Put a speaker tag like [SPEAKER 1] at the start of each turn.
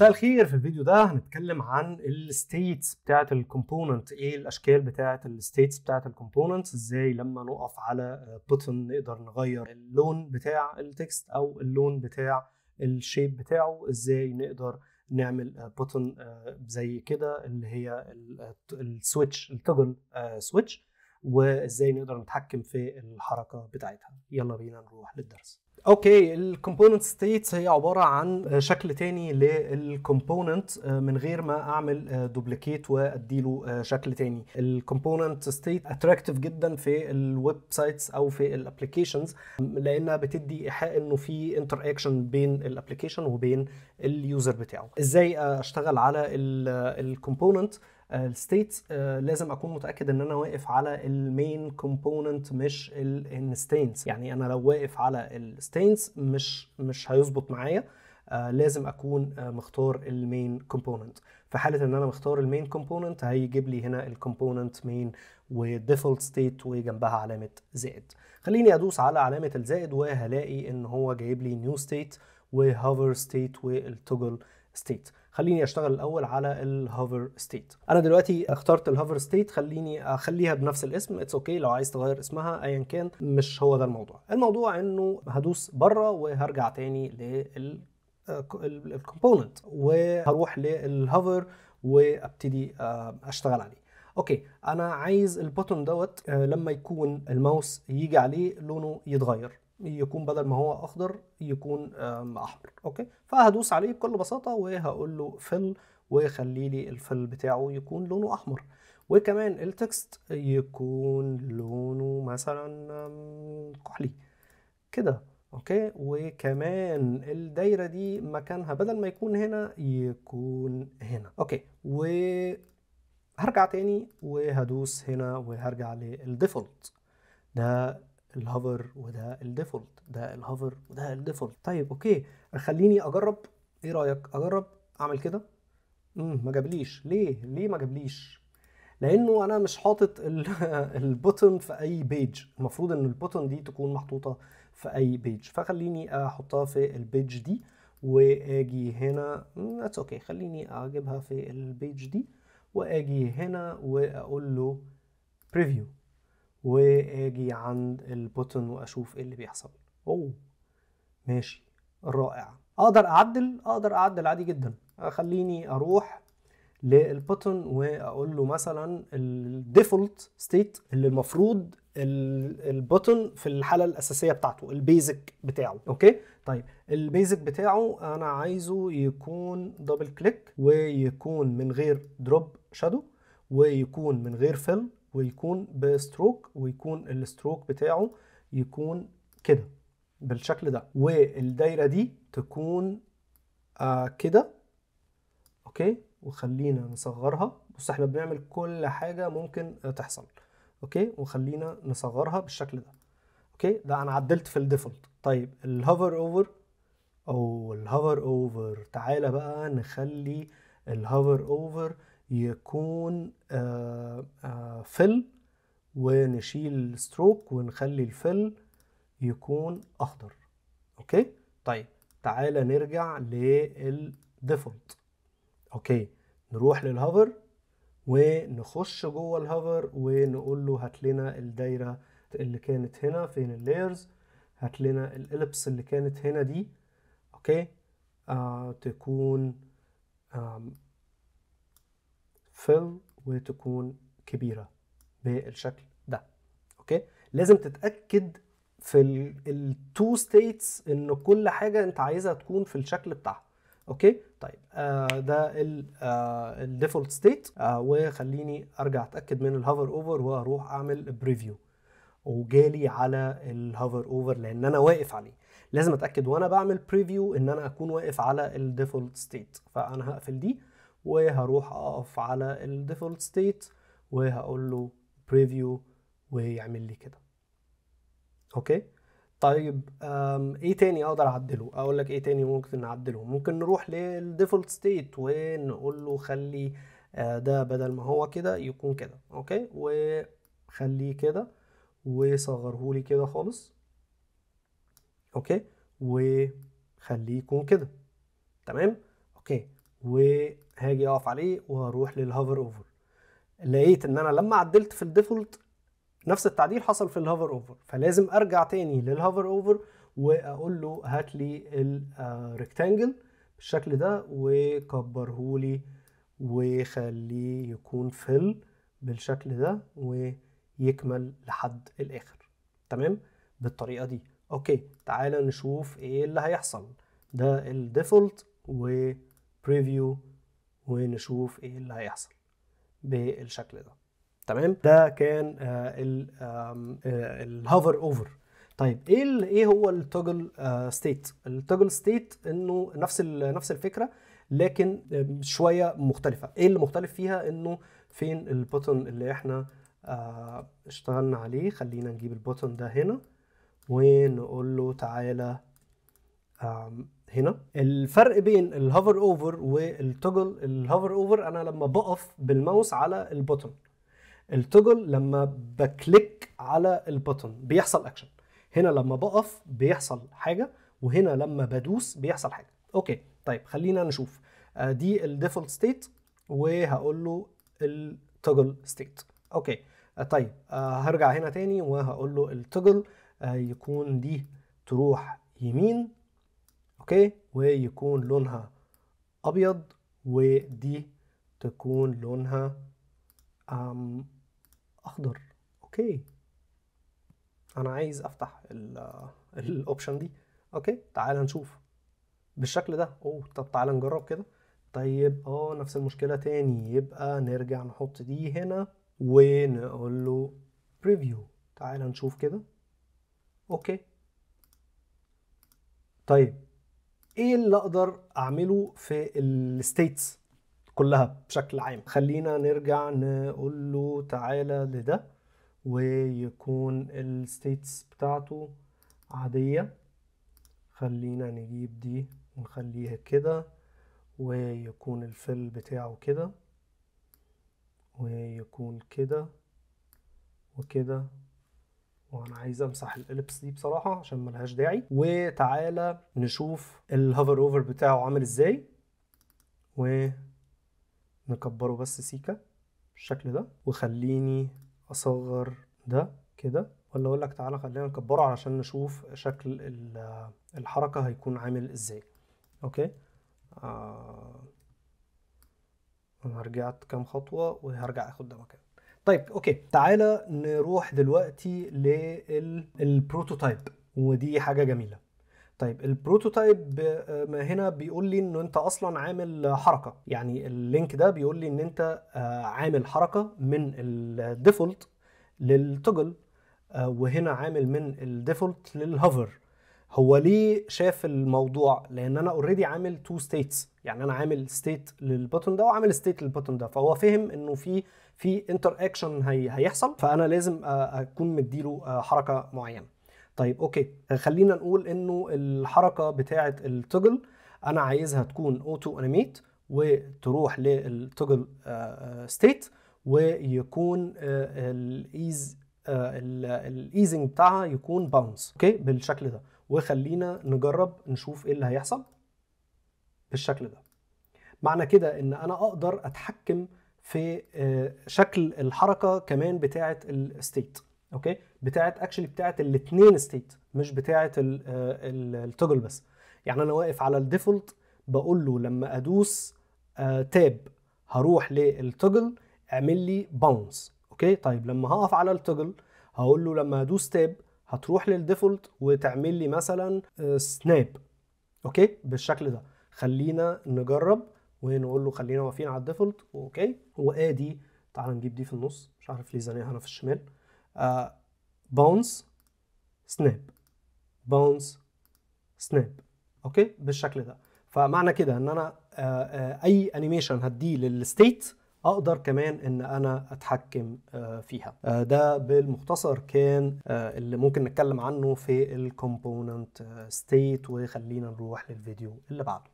[SPEAKER 1] مساء الخير في الفيديو ده هنتكلم عن الستيتس بتاعت الكومبوننت ايه الاشكال بتاعت الستيتس بتاعت الكومبوننت ازاي لما نقف على بوتن نقدر نغير اللون بتاع التكست او اللون بتاع الشيب بتاعه ازاي نقدر نعمل بوتن آه، زي كده اللي هي السويتش التوجل سويتش آه، وازاي نقدر نتحكم في الحركه بتاعتها يلا بينا نروح للدرس اوكي الكومبوننت ستيتس هي عباره عن شكل تاني للكومبوننت آه، من غير ما اعمل دوبليكيت آه، واديله آه، شكل تاني الكومبوننت ستيت اتراكتيف جدا في الويب سايتس او في الابلكيشنز لانها بتدي ايحاء انه في انتر اكشن بين الابلكيشن وبين اليوزر بتاعه ازاي اشتغل على الكومبوننت آه، الستيت آه، لازم اكون متاكد ان انا واقف على المين كومبوننت مش الانستانس يعني انا لو واقف على الستانس مش مش هيظبط معايا آه، لازم اكون مختار المين كومبوننت في حاله ان انا مختار المين كومبوننت هيجيب لي هنا الكومبوننت مين وديفولت ستيت وجنبها علامه زائد خليني ادوس على علامه الزائد وهلاقي ان هو جايب لي نيو ستيت وهوفر ستيت والتوجل ستيت خليني اشتغل الاول على الهوفر ستيت انا دلوقتي اخترت الهوفر ستيت خليني اخليها بنفس الاسم اتس اوكي okay لو عايز تغير اسمها ايا كان مش هو ده الموضوع الموضوع انه هدوس بره وهرجع تاني للكومبوننت وهروح للهوفر وابتدي آه، اشتغل عليه اوكي انا عايز البوتون دوت آه، لما يكون الماوس يجي عليه لونه يتغير يكون بدل ما هو اخضر يكون احمر اوكي فهدوس عليه بكل بساطه وهقول له فل ويخلي لي الفل بتاعه يكون لونه احمر وكمان التكست يكون لونه مثلا كحلي كده اوكي وكمان الدايره دي مكانها بدل ما يكون هنا يكون هنا اوكي و هرجع تاني وهدوس هنا وهرجع للديفولت ده الهوفر وده الديفولت ده الهوفر وده الديفولت طيب اوكي خليني اجرب ايه رايك اجرب اعمل كده امم ما جابليش ليه ليه ما جابليش لانه انا مش حاطط البوتن في اي بيج المفروض ان البوتن دي تكون محطوطه في اي بيج فخليني احطها في البيج دي واجي هنا اتس اوكي okay. خليني اجيبها في البيج دي واجي هنا واقول له بريفيو واجي عند البوتن واشوف ايه اللي بيحصل اوه ماشي رائع اقدر اعدل اقدر اعدل عادي جدا خليني اروح للبوتن واقول له مثلا الديفولت ستيت اللي المفروض البوتن في الحاله الاساسيه بتاعته البيزك بتاعه اوكي طيب البيزك بتاعه انا عايزه يكون دبل كليك ويكون من غير دروب شادو ويكون من غير فيل ويكون بستروك ويكون الستروك بتاعه يكون كده بالشكل ده والدايره دي تكون آه كده اوكي وخلينا نصغرها بص احنا بنعمل كل حاجه ممكن تحصل اوكي وخلينا نصغرها بالشكل ده اوكي ده انا عدلت في الديفولت طيب الهوفر اوفر او الهوفر اوفر تعالى بقى نخلي الهوفر اوفر يكون آه، آه، فل ونشيل الستروك ونخلي الفل يكون اخضر اوكي طيب تعالى نرجع للديفولت اوكي نروح للهوفر ونخش جوه الهوفر ونقول له هات لنا الدايره اللي كانت هنا فين اللايرز هات لنا الاليبس اللي كانت هنا دي اوكي آه تكون آه fill وتكون كبيرة بالشكل ده اوكي لازم تتأكد في التو ستيتس ان كل حاجة انت عايزها تكون في الشكل بتاعها اوكي طيب آه ده الديفولت آه، ستيت آه وخليني ارجع اتاكد من الهوفر اوفر واروح اعمل بريفيو وجالي على الهوفر اوفر لان انا واقف عليه لازم اتاكد وانا بعمل بريفيو ان انا اكون واقف على الديفولت ستيت فانا هقفل دي وهروح اقف على الديفولت ستيت وهقول له بريفيو ويعمل لي كده اوكي طيب ايه تاني اقدر اعدله اقول لك ايه تاني ممكن نعدله ممكن نروح للديفولت ستيت ونقول له خلي آه، ده بدل ما هو كده يكون كده اوكي وخليه كده وصغره لي كده خالص اوكي وخليه يكون كده تمام اوكي وهاجي اقف عليه وهروح للهوفر اوفر لقيت ان انا لما عدلت في الديفولت نفس التعديل حصل في الهوفر اوفر فلازم ارجع تاني للهوفر اوفر واقول له هات لي الريكتانجل آه، بالشكل ده وكبره لي وخليه يكون فل بالشكل ده ويكمل لحد الاخر تمام بالطريقه دي اوكي تعالى نشوف ايه اللي هيحصل ده الديفولت و بريفيو ونشوف ايه اللي هيحصل بالشكل ده تمام ده كان آه، الهوفر اوفر آه، طيب ايه ايه هو التوجل ستيت التوجل ستيت انه نفس نفس الفكره لكن شويه مختلفه ايه اللي مختلف فيها انه فين البوتن اللي احنا آه، اشتغلنا عليه خلينا نجيب البوتن ده هنا ونقول له تعالى هنا الفرق بين الهوفر اوفر والتوجل الهوفر اوفر انا لما بقف بالماوس على البوتن التوجل لما بكليك على البوتن بيحصل اكشن هنا لما بقف بيحصل حاجه وهنا لما بدوس بيحصل حاجه اوكي طيب خلينا نشوف آه، دي الديفولت ستيت وهقول له التوجل ستيت اوكي آه، طيب آه، هرجع هنا تاني وهقول له التوجل يكون دي تروح يمين اوكي ويكون لونها ابيض ودي تكون لونها اخضر اوكي انا عايز افتح الاوبشن دي اوكي تعال نشوف بالشكل ده اوه طب تعال نجرب كده طيب اه نفس المشكله تاني يبقى نرجع نحط دي هنا ونقول له بريفيو تعال نشوف كده اوكي طيب ايه اللي اقدر اعمله في الستيتس كلها بشكل عام خلينا نرجع نقول له تعالى لده ويكون الستيتس بتاعته عادية خلينا نجيب دي ونخليها كده ويكون الفل بتاعه كده ويكون كده وكده وانا عايز امسح الاليبس دي بصراحه عشان ملهاش داعي وتعالى نشوف الهوفر اوفر بتاعه عامل ازاي ونكبره بس سيكه بالشكل ده وخليني اصغر ده كده ولا اقول لك تعالى خلينا نكبره علشان نشوف شكل الحركه هيكون عامل ازاي اوكي آه انا رجعت كام خطوه وهرجع اخد ده مكان طيب اوكي تعالى نروح دلوقتي للبروتوتايب ودي حاجه جميله طيب البروتوتايب آه، هنا بيقول لي ان انت اصلا عامل حركه يعني اللينك ده بيقول لي ان انت آه، عامل حركه من الديفولت للتوجل آه، وهنا عامل من الديفولت للهوفر هو ليه شاف الموضوع لان انا اوريدي عامل تو ستيتس يعني انا عامل ستيت للبوتن ده وعامل ستيت للبوتن ده فهو فهم انه في في انتر اكشن هي هيحصل فانا لازم اكون مديله حركه معينه طيب اوكي خلينا نقول انه الحركه بتاعه التوجل انا عايزها تكون اوتو انيميت وتروح للتوجل ستيت ويكون الايز الايزنج بتاعها يكون باونس اوكي بالشكل ده وخلينا نجرب نشوف ايه اللي هيحصل بالشكل ده معنى كده ان انا اقدر اتحكم في آه، شكل الحركه كمان بتاعه الستيت اوكي بتاعه اكشلي بتاعه الاثنين ستيت مش بتاعه آه، التوجل بس يعني انا واقف على الديفولت بقول له لما ادوس تاب آه، هروح للتوجل اعمل لي باونس اوكي طيب لما هقف على التوجل هقول له لما ادوس تاب هتروح للديفولت وتعمل لي مثلا سناب آه، اوكي بالشكل ده خلينا نجرب ونقول له خلينا واقفين على الديفولت اوكي وادي تعال نجيب دي في النص مش عارف ليه زانقها هنا في الشمال باونس سناب باونس سناب اوكي بالشكل ده فمعنى كده ان انا آه، آه، اي انيميشن هديه للستيت اقدر كمان ان انا اتحكم آه، فيها آه، ده بالمختصر كان آه، اللي ممكن نتكلم عنه في الكومبوننت ستيت وخلينا نروح للفيديو اللي بعده